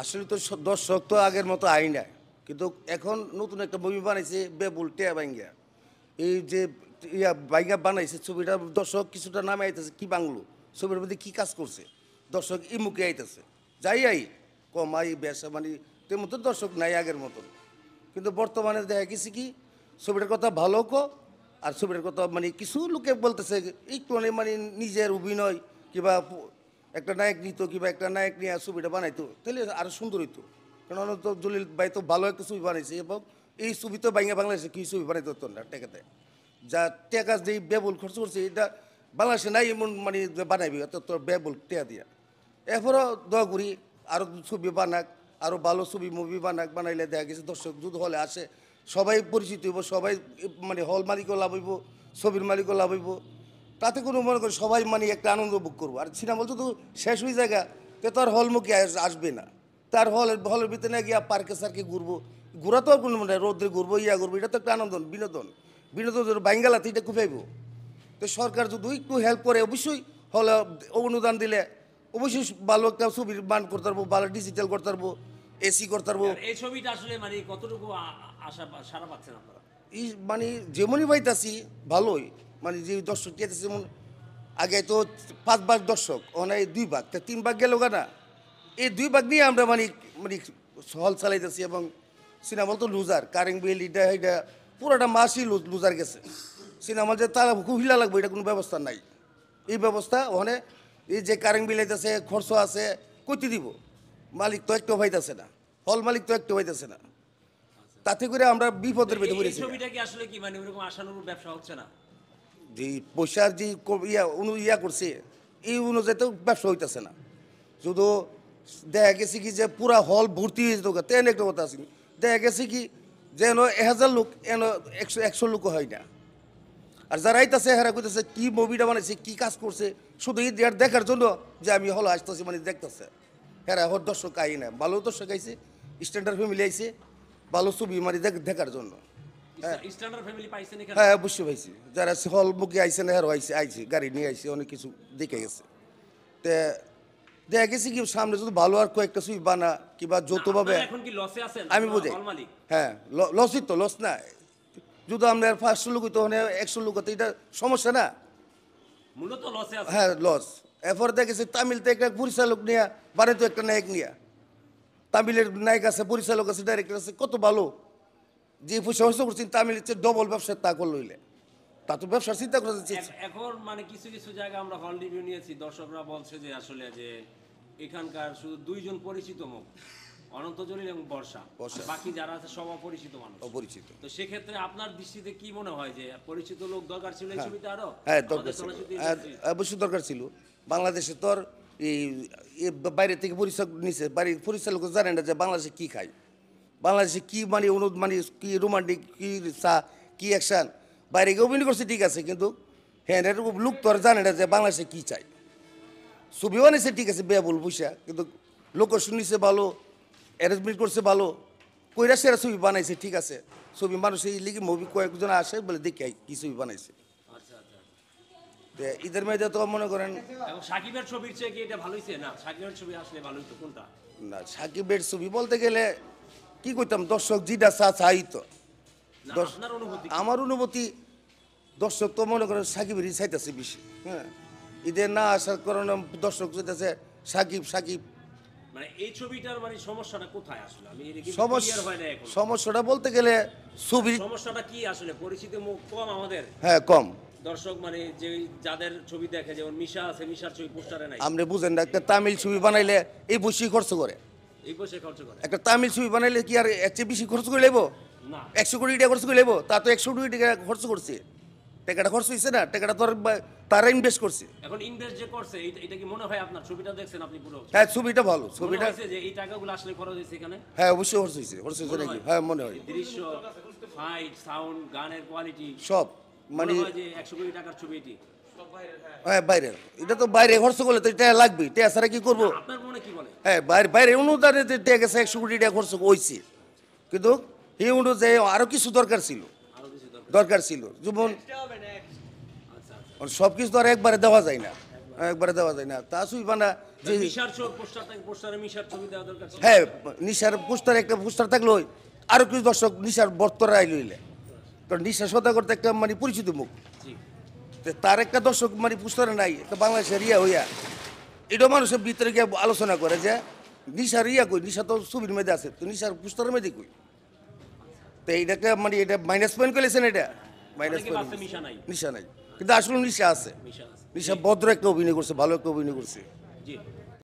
আসলে তো দর্শক তো আগের মতো আই না কিন্তু এখন নতুন একটা মুভি বানাইছে বেবুল টেয়া বাইঙ্গা এই যে ইয়া বাইঙ্গা বানাইছে ছবিটা দর্শক কিছুটা নামে আইতেছে কি বাংলো ছবির মধ্যে কী কাজ করছে দর্শক ইমুখে আইতেছে যাই আই কমাই বেসা মানে তেমন তো দর্শক নাই আগের মতন কিন্তু বর্তমানে দেখা গেছে কি ছবিটার কথা ভালো কো আর ছবিটার কথা মানে কিছু লোকে বলতেছে একটু মানে নিজের অভিনয় কিংবা একটা নায়ক নিত কিংবা একটা নায়ক নিয়ে ছবিটা বানাইতো তাহলে আরও সুন্দর হইতো কেন তো জলিল ভাই তো ভালো একটা ছবি বানাইছে এবং এই ছবি তো বাইঙ্গা বাংলাদেশে কী ছবি বানাইতে হতো না টেকাতে যা টেকা যে ব্যবল খরচ করছে এটা বাংলাদেশে নাই এমন মানে বানাইবি তো তোর ব্যবল টেয়া দিয়া এরপরও দোয়া করি আরও ছবি বানাক আরও ভালো ছবি মুভি বানাক বানাইলে দেখা গেছে দর্শক যুদ্ধ হলে আসে সবাই পরিচিত হইব সবাই মানে হল মালিকও লাভ হইব ছবির মালিকও লাভ হইব তাতে কোনো মনে করি সবাই মানে একটা আনন্দ বুক করবো আর সিনেমা বলতো তো শেষ হয়ে জায়গা তো তার হলমুখী আসবে না তার হল হলের ভিতরে না গিয়া পার্কে সার্কে ঘুরবো ঘোরা তো আর কোনো মনে রোদ্রে ঘুরবো ইয়া ঘুরবো এটা তো একটা আনন্দ বিনোদন বিনোদন বাঙ্গালাতে এটা কুফাইব তো সরকার যদি একটু হেল্প করে অবশ্যই হলে অনুদান দিলে অবশ্যই ভালো একটা ছবির মান করতে পারবো ভালো ডিজিটাল করতে পারবো এসি করতে পারবো এই ছবিটা আসলে মানে কতটুকু আশা সারা পাচ্ছেন আপনারা মানে যেমনই পাইতাছি ভালোই মানে যে দর্শক যেতে যেমন আগে তো পাঁচ ভাগ দর্শক ওখানে দুই ভাগ তা তিন ভাগ গেল না এই দুই ভাগ নিয়ে আমরা মানে মানে হল চালাইতেছি এবং সিনেমা তো লুজার কারেন্ট বিল এটা এটা পুরোটা মাসই লুজার গেছে সিনেমা যে তার কুহিলা লাগবে এটা কোনো ব্যবস্থা নাই এই ব্যবস্থা ওখানে এই যে কারেন্ট বিল আছে খরচ আছে কইতে দিব মালিক তো একটু পাইতেছে না হল মালিক তো একটু পাইতেছে না তাতে করে আমরা বিপদের ভেতরে পড়েছি ছবিটা কি আসলে কি মানে ওরকম আশানুরূপ ব্যবসা হচ্ছে না যে পয়সার যে ইয়া অনু ইয়া করছে এই তো ব্যবসা হইতেছে না শুধু দেখা গেছে কি যে পুরা হল ভর্তি হয়ে যেত তেন একটা কথা আছে দেখা গেছে কি যেন এক হাজার লোক এন একশো একশো লোক হয় না আর যারা আইতাছে হেরা করতেছে কি মুভিটা বানাইছে কি কাজ করছে শুধু এই দেখার জন্য যে আমি হল আসতেছি মানে দেখতেছে হেরা হর দর্শক আই না ভালো দর্শক আইছে স্ট্যান্ডার্ড ফ্যামিলি আইছে ভালো ছবি মানে দেখার জন্য স্ট্যান্ডার্ড হ্যাঁ বুঝতে হ্যাঁ, পাইছি যারা হল মুখে আইসে না হেরো আইছে আইছে গাড়ি নিয়ে আইছে অনেক কিছু দেখে গেছে তে দেখা গেছে কি সামনে যদি ভালো আর কয়েকটা সুই বানা কিংবা যতভাবে কি লসে আছেন আমি বুঝাই হ্যাঁ লসই তো লস না যদি আপনার পাঁচশো লোক হইতো একশো লোক হতো এটা সমস্যা না হ্যাঁ লস এরপর দেখেছি তামিল তো একটা পরিচালক নিয়ে তো একটা নায়ক নিয়ে তামিলের নায়ক আছে পরিচালক আছে ডাইরেক্টর আছে কত ভালো যে সমস্ত চিন্তা আমি ডবল ব্যবসার তা করে তা তো ব্যবসার চিন্তা করা যাচ্ছে এখন মানে কিছু কিছু জায়গা আমরা হল রিভিউ নিয়েছি দর্শকরা বলছে যে আসলে যে এখানকার শুধু দুইজন পরিচিত মুখ অনন্ত জলিল এবং বর্ষা বাকি যারা আছে সব অপরিচিত মানুষ অপরিচিত তো সেক্ষেত্রে আপনার দৃষ্টিতে কি মনে হয় যে পরিচিত লোক দরকার ছিল এই হ্যাঁ। ছবিতে আরো হ্যাঁ দরকার ছিল হ্যাঁ, হ্যাঁ, অবশ্যই দরকার ছিল বাংলাদেশে তোর এই বাইরে থেকে পরিচয় নিছে বাড়ির পরিচালক জানে না যে বাংলাদেশে কি খায় বাংলাদেশে কী মানে অনুদ মানে কী রোমান্টিক কী চা কী অ্যাকশান বাইরে গিয়ে অভিনয় করছে ঠিক আছে কিন্তু হ্যাঁ এটা লোক তো আর জানে না যে বাংলাদেশে কী চাই ছবি বানিয়েছে ঠিক আছে বেয়া বল পয়সা কিন্তু লোক শুনিছে ভালো অ্যারেঞ্জমেন্ট করছে ভালো কইরা সেরা ছবি বানাইছে ঠিক আছে ছবি মানুষ এই লিগে মুভি কয়েকজন আসে বলে দেখি কি ছবি বানাইছে আচ্ছা, আচ্ছা। ঈদের মেয়েদে তো মনে করেন সাকিবের ছবির চেয়ে কি এটা ভালোই না সাকিবের ছবি আসলে ভালোই তো কোনটা না সাকিবের ছবি বলতে গেলে কি করতাম দর্শক যেটা চা চাইতো আমার অনুভূতি দর্শক তো মনে করেন সাকিব চাইতেছে বেশি হ্যাঁ ঈদের না আসার কারণে দর্শক চাইতেছে সাকিব সাকিব মানে মানে সমস্যাটা বলতে গেলে ছবি সমস্যাটা কি আসলে পরিচিতি মুখ কম আমাদের হ্যাঁ কম দর্শক মানে যে যাদের ছবি দেখে যেমন মিশা আছে মিশার ছবি পোস্টারে নাই আপনি বুঝেন না একটা তামিল ছবি বানাইলে এই বসি খরচ করে একটা তামিল ছবি বানাইলে কি আর এর বেশি খরচ করে লেবো একশো কোটি টাকা খরচ করে লেবো তা তো একশো কোটি টাকা খরচ করছে টাকাটা খরচ হয়েছে না টাকাটা তোর তারা ইনভেস্ট করছে এখন ইনভেস্ট যে করছে এটা কি মনে হয় আপনার ছবিটা দেখছেন আপনি পুরো হ্যাঁ ছবিটা ভালো ছবিটা যে এই টাকাগুলো আসলে খরচ হয়েছে এখানে হ্যাঁ অবশ্যই খরচ হয়েছে খরচ হয়েছে নাকি হ্যাঁ মনে হয় দৃশ্য ফাইট সাউন্ড গানের কোয়ালিটি সব মানে যে একশো কোটি টাকার ছবি এটি হ্যাঁ।, হ্যাঁ বাইরের এটা তো বাইরে খরচ করলে তো লাগবে কি করবো হ্যাঁ বাইরে অনুদানে ট্যাগ একশো কোটি টাকা খরচ হয়েছে কিন্তু সেই অনুযায়ী আরও কিছু দরকার ছিল দরকার ছিল যেমন আচ্ছা, আচ্ছা। সব কিছু তো আর একবারে দেওয়া যায় না একবারে দেওয়া যায় না তা সুইপানা মানে যে হ্যাঁ নিশার পোস্টার একটা পোস্টার থাকলো আরো কিছু দর্শক নিশার বর্তরা লইলে কারণ নিশা সদাগর করতে একটা মানে পরিচিত মুখ তার একটা দর্শক মানে পুস্তরে নাই তো বাংলাদেশের ইয়া হইয়া এটা মানুষের ভিতরে গিয়ে আলোচনা করে যে নিশার ইয়া কই নিশা তো ছবির মেয়েদের আছে তো নিশার পুস্তরের মেয়েদের কই তো এটাকে মানে এটা মাইনাস পয়েন্ট করেছেন এটা মাইনাস পয়েন্ট নিশা নাই কিন্তু আসলে নিশা আছে নিশা ভদ্র একটা অভিনয় করছে ভালো একটা অভিনয় করছে জি